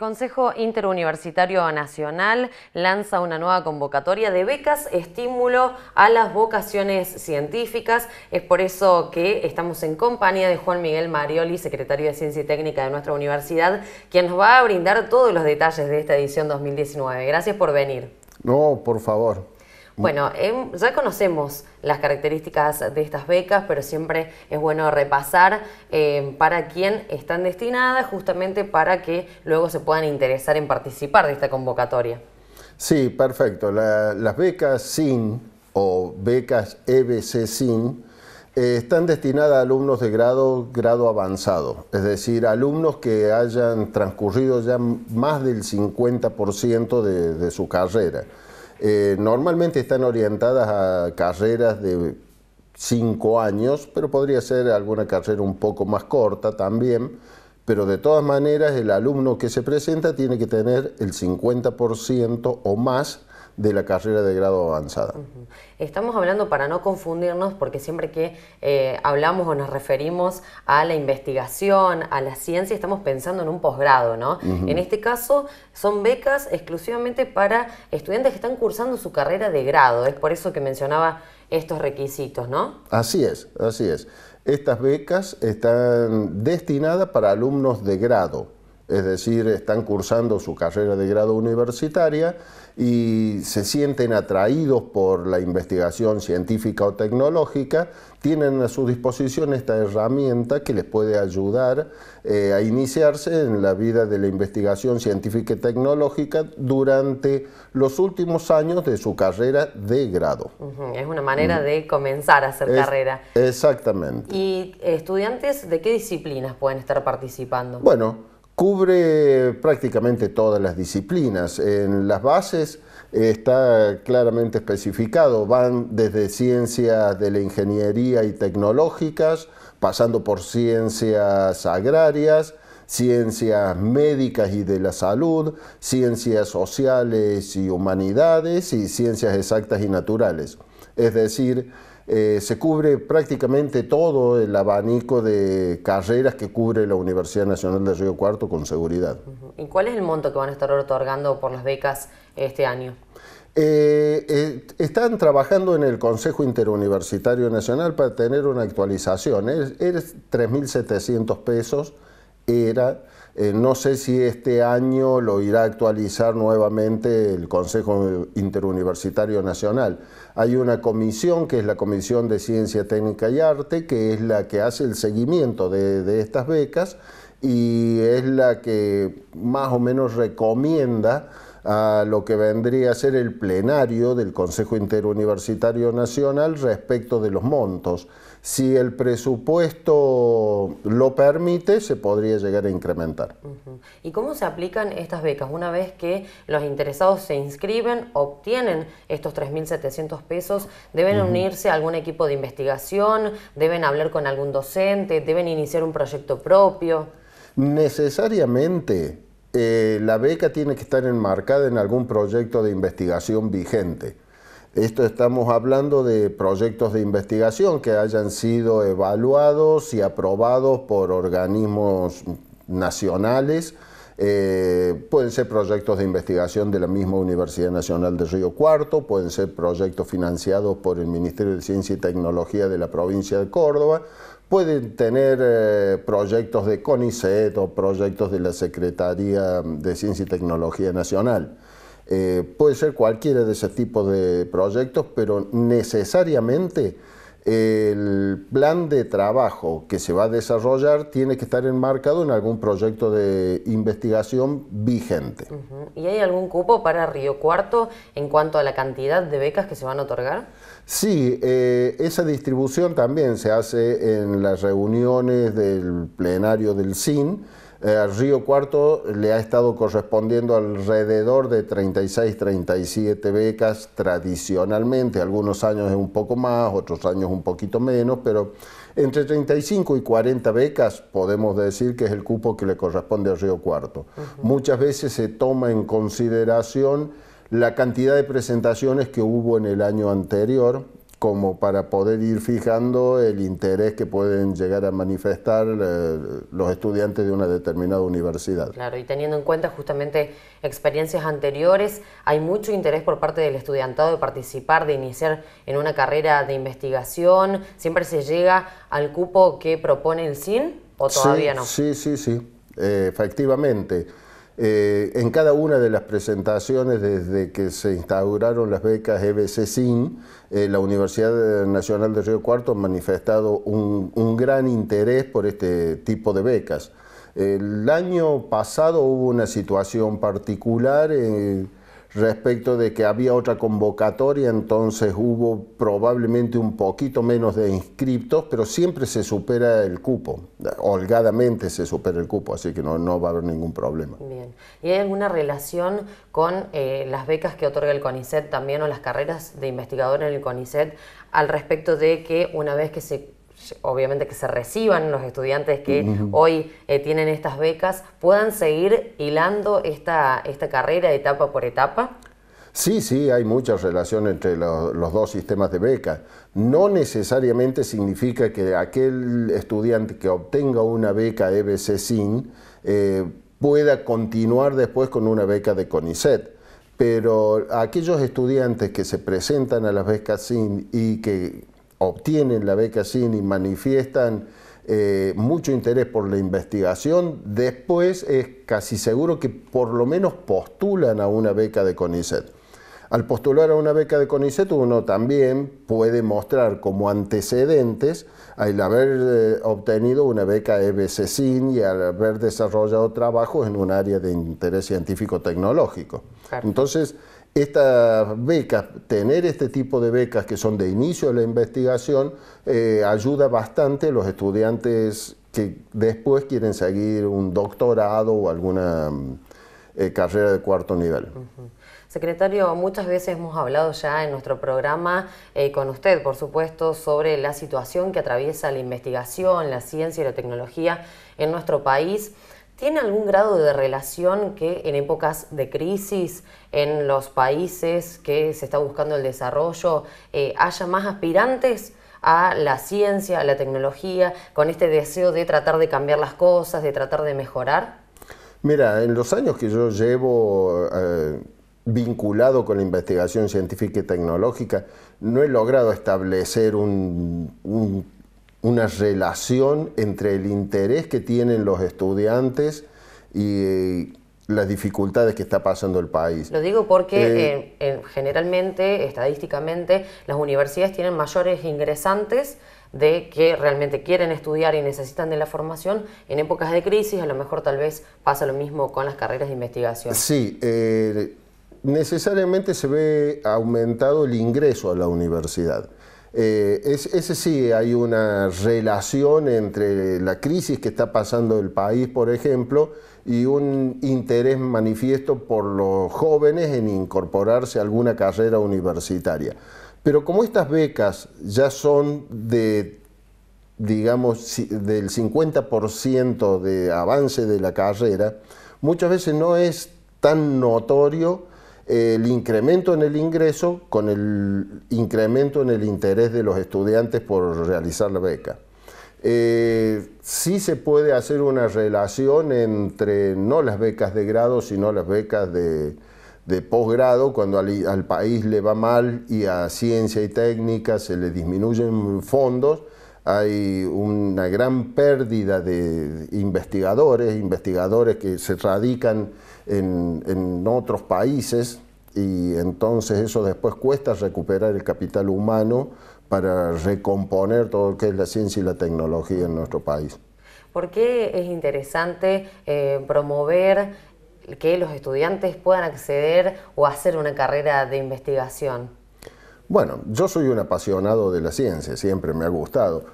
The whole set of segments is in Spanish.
Consejo Interuniversitario Nacional lanza una nueva convocatoria de becas estímulo a las vocaciones científicas. Es por eso que estamos en compañía de Juan Miguel Marioli, secretario de Ciencia y Técnica de nuestra universidad, quien nos va a brindar todos los detalles de esta edición 2019. Gracias por venir. No, por favor. Bueno, em, ya conocemos las características de estas becas, pero siempre es bueno repasar em, para quién están destinadas, justamente para que luego se puedan interesar en participar de esta convocatoria. Sí, perfecto. las becas SIN o becas EBC SIN eh, están destinadas a alumnos de grado, grado avanzado, es decir, alumnos que hayan transcurrido ya más del 50% de su carrera. Eh, normalmente están orientadas a carreras de cinco años, pero podría ser alguna carrera un poco más corta también, pero de todas maneras el alumno que se presenta tiene que tener el 50% o más de la carrera de grado avanzada. Estamos hablando para no confundirnos, porque siempre que eh, hablamos o nos referimos a la investigación, a la ciencia, estamos pensando en un posgrado, ¿no? En este caso son becas exclusivamente para estudiantes que están cursando su carrera de grado, es por eso que mencionaba estos requisitos, ¿no? Así es, así es. Estas becas están destinadas para alumnos de grado, es decir, están cursando su carrera de grado universitaria y se sienten atraídos por la investigación científica o tecnológica, tienen a su disposición esta herramienta que les puede ayudar eh, a iniciarse en la vida de la investigación científica y tecnológica durante los últimos años de su carrera de grado. Es una manera de comenzar a hacer carrera. Exactamente. ¿Y estudiantes de qué disciplinas pueden estar participando? Bueno, cubre prácticamente todas las disciplinas. En las bases está claramente especificado, van desde ciencias de la ingeniería y tecnológicas, pasando por ciencias agrarias, ciencias médicas y de la salud, ciencias sociales y humanidades y ciencias exactas y naturales. Es decir, eh, se cubre prácticamente todo el abanico de carreras que cubre la Universidad Nacional de Río Cuarto con seguridad. ¿Y cuál es el monto que van a estar otorgando por las becas este año? Eh, eh, están trabajando en el Consejo Interuniversitario Nacional para tener una actualización. Es, es 3.700 pesos, era eh, no sé si este año lo irá a actualizar nuevamente el Consejo Interuniversitario Nacional. Hay una comisión que es la Comisión de Ciencia Técnica y Arte, que es la que hace el seguimiento de estas becas y es la que más o menos recomienda a lo que vendría a ser el plenario del Consejo Interuniversitario Nacional respecto de los montos. Si el presupuesto lo permite, se podría llegar a incrementar. ¿Y cómo se aplican estas becas? Una vez que los interesados se inscriben, obtienen estos 3.700 pesos, ¿deben unirse a algún equipo de investigación? ¿Deben hablar con algún docente? ¿Deben iniciar un proyecto propio? Necesariamente eh, la beca tiene que estar enmarcada en algún proyecto de investigación vigente. Esto estamos hablando de proyectos de investigación que hayan sido evaluados y aprobados por organismos nacionales. Eh, pueden ser proyectos de investigación de la misma Universidad Nacional de Río Cuarto, pueden ser proyectos financiados por el Ministerio de Ciencia y Tecnología de la provincia de Córdoba, pueden tener eh, proyectos de CONICET o proyectos de la Secretaría de Ciencia y Tecnología Nacional. Eh, puede ser cualquiera de ese tipo de proyectos, pero necesariamente el plan de trabajo que se va a desarrollar tiene que estar enmarcado en algún proyecto de investigación vigente. ¿Y hay algún cupo para Río Cuarto en cuanto a la cantidad de becas que se van a otorgar? Sí, eh, esa distribución también se hace en las reuniones del plenario del CIN eh, a Río Cuarto le ha estado correspondiendo alrededor de 36, 37 becas tradicionalmente, algunos años es un poco más, otros años un poquito menos, pero entre 35 y 40 becas podemos decir que es el cupo que le corresponde a Río Cuarto. Muchas veces se toma en consideración la cantidad de presentaciones que hubo en el año anterior como para poder ir fijando el interés que pueden llegar a manifestar eh, los estudiantes de una determinada universidad. Claro, y teniendo en cuenta justamente experiencias anteriores, hay mucho interés por parte del estudiantado de participar, de iniciar en una carrera de investigación. ¿Siempre se llega al cupo que propone el CIN o todavía no? Sí, sí, sí, eh, efectivamente. Eh, en cada una de las presentaciones desde que se instauraron las becas EBC-SIN, eh, la Universidad Nacional de Río Cuarto ha manifestado un, gran interés por este tipo de becas. El año pasado hubo una situación particular. Eh, respecto de que había otra convocatoria, entonces hubo probablemente un poquito menos de inscriptos, pero siempre se supera el cupo, holgadamente se supera el cupo, así que no, no va a haber ningún problema. Bien, ¿y hay alguna relación con eh, las becas que otorga el CONICET también o las carreras de investigador en el CONICET al respecto de que una vez que se obviamente que se reciban los estudiantes que hoy eh, tienen estas becas, puedan seguir hilando esta, esta carrera etapa por etapa? Sí, sí, hay mucha relación entre los dos sistemas de becas. No necesariamente significa que aquel estudiante que obtenga una beca EBC-SIN eh, pueda continuar después con una beca de CONICET pero aquellos estudiantes que se presentan a las becas SIN y que obtienen la beca SIN y manifiestan eh, mucho interés por la investigación, después es casi seguro que por lo menos postulan a una beca de CONICET. Al postular a una beca de CONICET uno también puede mostrar como antecedentes al haber eh, obtenido una beca ebc SIN y al haber desarrollado trabajos en un área de interés científico-tecnológico. Entonces, estas becas, tener este tipo de becas que son de inicio de la investigación, eh, ayuda bastante a los estudiantes que después quieren seguir un doctorado o alguna eh, carrera de cuarto nivel. Secretario, muchas veces hemos hablado ya en nuestro programa eh, con usted, por supuesto, sobre la situación que atraviesa la investigación, la ciencia y la tecnología en nuestro país. ¿Tiene algún grado de relación que en épocas de crisis, en los países que se está buscando el desarrollo, eh, haya más aspirantes a la ciencia, a la tecnología, con este deseo de tratar de cambiar las cosas, de tratar de mejorar? Mira, en los años que yo llevo eh, vinculado con la investigación científica y tecnológica, no he logrado establecer un, un una relación entre el interés que tienen los estudiantes y eh, las dificultades que está pasando el país. Lo digo porque eh, eh, generalmente, estadísticamente, las universidades tienen mayores ingresantes de que realmente quieren estudiar y necesitan de la formación en épocas de crisis, a lo mejor tal vez pasa lo mismo con las carreras de investigación. Sí, necesariamente se ve aumentado el ingreso a la universidad. Eh, ese sí, hay una relación entre la crisis que está pasando el país, por ejemplo, y un interés manifiesto por los jóvenes en incorporarse a alguna carrera universitaria. Pero como estas becas ya son de, digamos, del 50% de avance de la carrera, muchas veces no es tan notorio el incremento en el ingreso con el incremento en el interés de los estudiantes por realizar la beca. Eh, sí se puede hacer una relación entre no las becas de grado, sino las becas de, posgrado, cuando al, país le va mal y a ciencia y técnica se le disminuyen fondos, hay una gran pérdida de investigadores, investigadores que se radican en, otros países y entonces eso después cuesta recuperar el capital humano para recomponer todo lo que es la ciencia y la tecnología en nuestro país. ¿Por qué es interesante eh, promover que los estudiantes puedan acceder o hacer una carrera de investigación? Bueno, yo soy un apasionado de la ciencia, siempre me ha gustado.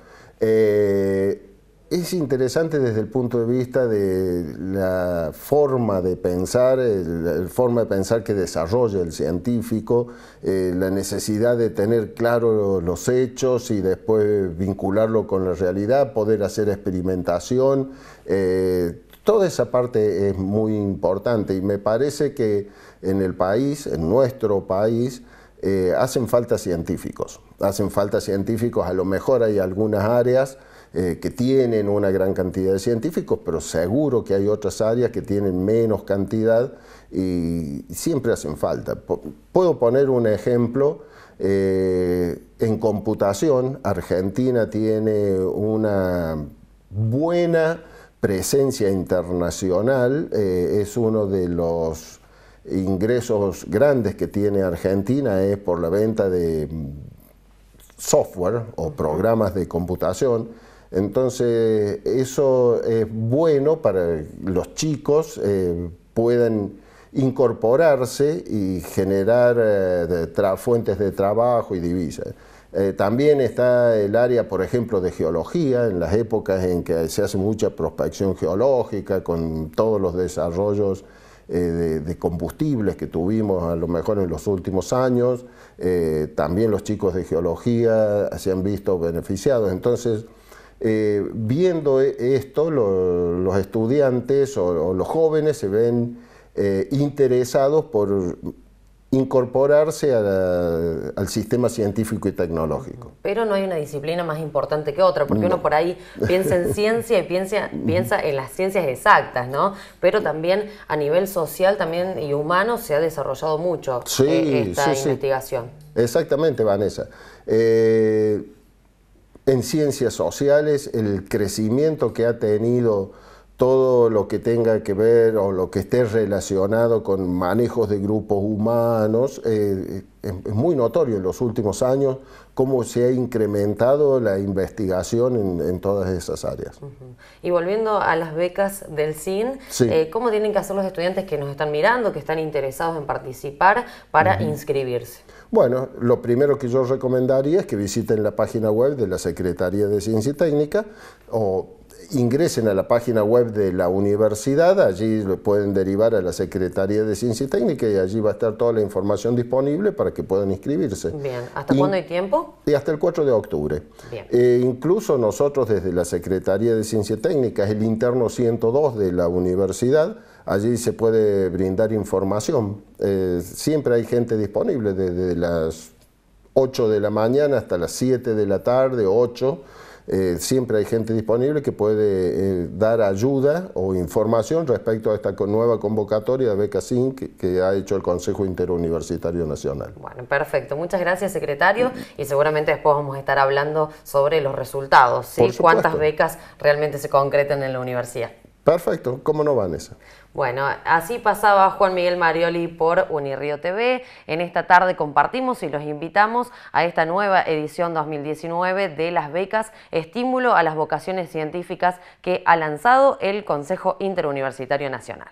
Eh, es interesante desde el punto de vista de la forma de pensar, la forma de pensar que desarrolla el científico, eh, la necesidad de tener claro los hechos y después vincularlo con la realidad, poder hacer experimentación. Eh, toda esa parte es muy importante y me parece que en el país, en nuestro país, eh, hacen falta científicos. Hacen falta científicos, a lo mejor hay algunas áreas eh, que tienen una gran cantidad de científicos, pero seguro que hay otras áreas que tienen menos cantidad y siempre hacen falta. Puedo poner un ejemplo. Eh, en computación, Argentina tiene una buena presencia internacional, eh, es uno de los ingresos grandes que tiene Argentina, es por la venta de software o programas de computación entonces, eso es bueno para los chicos, eh, puedan incorporarse y generar eh, fuentes de trabajo y divisas. Eh, también está el área, por ejemplo, de geología, en las épocas en que se hace mucha prospección geológica, con todos los desarrollos de, de, combustibles que tuvimos a lo mejor en los últimos años, también los chicos de geología se han visto beneficiados. Entonces, eh, viendo e-, esto, los estudiantes o, los jóvenes se ven eh, interesados por incorporarse al sistema científico y tecnológico. Pero no hay una disciplina más importante que otra, porque uno por ahí piensa en ciencia y piensa, piensa en las ciencias exactas, ¿no? Pero también a nivel social también y humano se ha desarrollado mucho eh, esta investigación. Exactamente, Vanessa en ciencias sociales, el crecimiento que ha tenido todo lo que tenga que ver o lo que esté relacionado con manejos de grupos humanos, eh, eh, es muy notorio en los últimos años cómo se ha incrementado la investigación en, todas esas áreas. Y volviendo a las becas del CIN, eh, ¿cómo tienen que hacer los estudiantes que nos están mirando, que están interesados en participar para inscribirse? Bueno, lo primero que yo recomendaría es que visiten la página web de la Secretaría de Ciencia y Técnica o ingresen a la página web de la universidad, allí lo pueden derivar a la Secretaría de Ciencia y Técnica y allí va a estar toda la información disponible para que puedan inscribirse. Bien, ¿hasta cuándo hay tiempo? Y hasta el 4 de octubre. Bien. Eh, incluso nosotros desde la Secretaría de Ciencia y Técnica, el interno 102 de la universidad, Allí se puede brindar información. Eh, siempre hay gente disponible desde las 8 de la mañana hasta las 7 de la tarde, 8. Eh, siempre hay gente disponible que puede eh, dar ayuda o información respecto a esta nueva convocatoria de Beca SIN que, ha hecho el Consejo Interuniversitario Nacional. Bueno, perfecto. Muchas gracias, secretario. Y seguramente después vamos a estar hablando sobre los resultados, ¿sí? cuántas becas realmente se concretan en la universidad. Perfecto. ¿Cómo no, Vanessa? Bueno, así pasaba Juan Miguel Marioli por Unirío TV. En esta tarde compartimos y los invitamos a esta nueva edición 2019 de las becas Estímulo a las vocaciones científicas que ha lanzado el Consejo Interuniversitario Nacional.